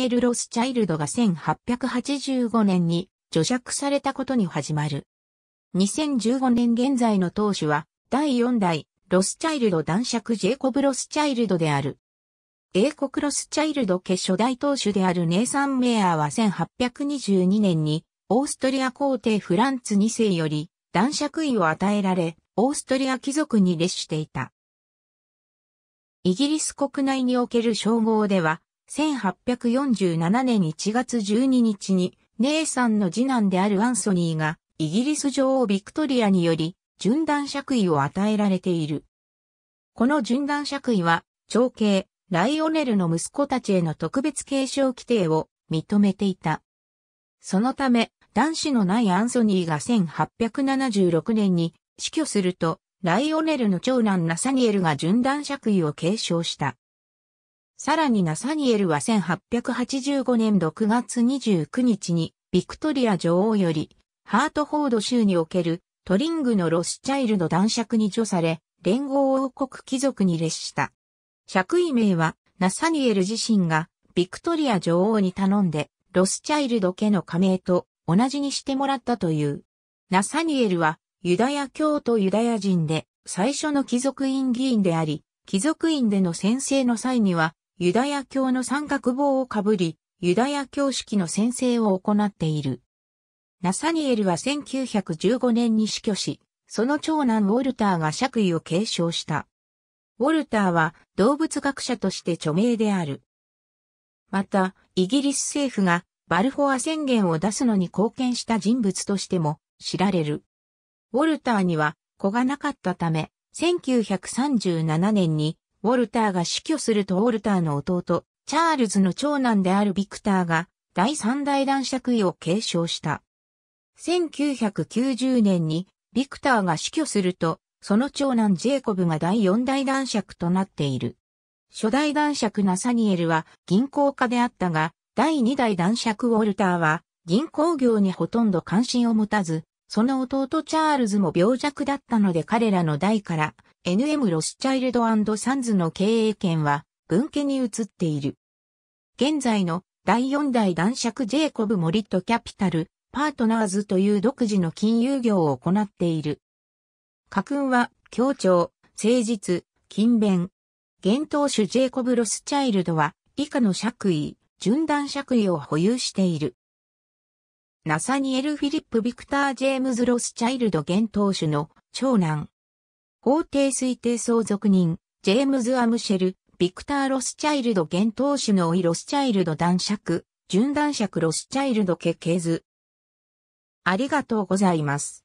エル・ロスチャイルドが1885年に除釈されたことに始まる。2015年現在の当主は、第4代、ロスチャイルド男爵ジェイコブ・ロスチャイルドである。英国ロスチャイルド家初代当主であるネイサン・メアーは1822年に、オーストリア皇帝フランツ2世より男爵位を与えられ、オーストリア貴族に列していた。イギリス国内における称号では、1847年1月12日に、姉さんの次男であるアンソニーが、イギリス女王ビクトリアにより、順断爵位を与えられている。この順断爵位は、長兄、ライオネルの息子たちへの特別継承規定を認めていた。そのため、男子のないアンソニーが1876年に死去すると、ライオネルの長男ナサニエルが順断爵位を継承した。さらにナサニエルは1885年6月29日に、ビクトリア女王より、ハートフォード州におけるトリングのロスチャイルド男爵に除され、連合王国貴族に列した。爵位名は、ナサニエル自身が、ビクトリア女王に頼んで、ロスチャイルド家の加盟と同じにしてもらったという。ナサニエルは、ユダヤ教徒ユダヤ人で、最初の貴族院議員であり、貴族院での先生の際には、ユダヤ教の三角棒をかぶり、ユダヤ教式の先生を行っている。ナサニエルは1915年に死去し、その長男ウォルターが爵位を継承した。ウォルターは動物学者として著名である。また、イギリス政府がバルフォア宣言を出すのに貢献した人物としても知られる。ウォルターには子がなかったため、1937年にウォルターが死去するとウォルターの弟、チャールズの長男であるビクターが第三代男爵位を継承した。1990年にビクターが死去すると、その長男ジェイコブが第四代男爵となっている。初代男爵ナサニエルは銀行家であったが、第二代男爵ウォルターは銀行業にほとんど関心を持たず、その弟チャールズも病弱だったので彼らの代から NM ロスチャイルドサンズの経営権は分家に移っている。現在の第4代男爵ジェイコブ・モリット・キャピタル、パートナーズという独自の金融業を行っている。家訓は、協調、誠実、勤勉。現当主ジェイコブ・ロスチャイルドは、以下の爵位、順段爵位を保有している。ナサニエル・フィリップ・ビクター・ジェームズ・ロス・チャイルド現当主の長男。法定推定相続人、ジェームズ・アムシェル、ビクター・ロス・チャイルド現当主の老いロス・チャイルド男爵、純男爵ロス・チャイルド家系図。ありがとうございます。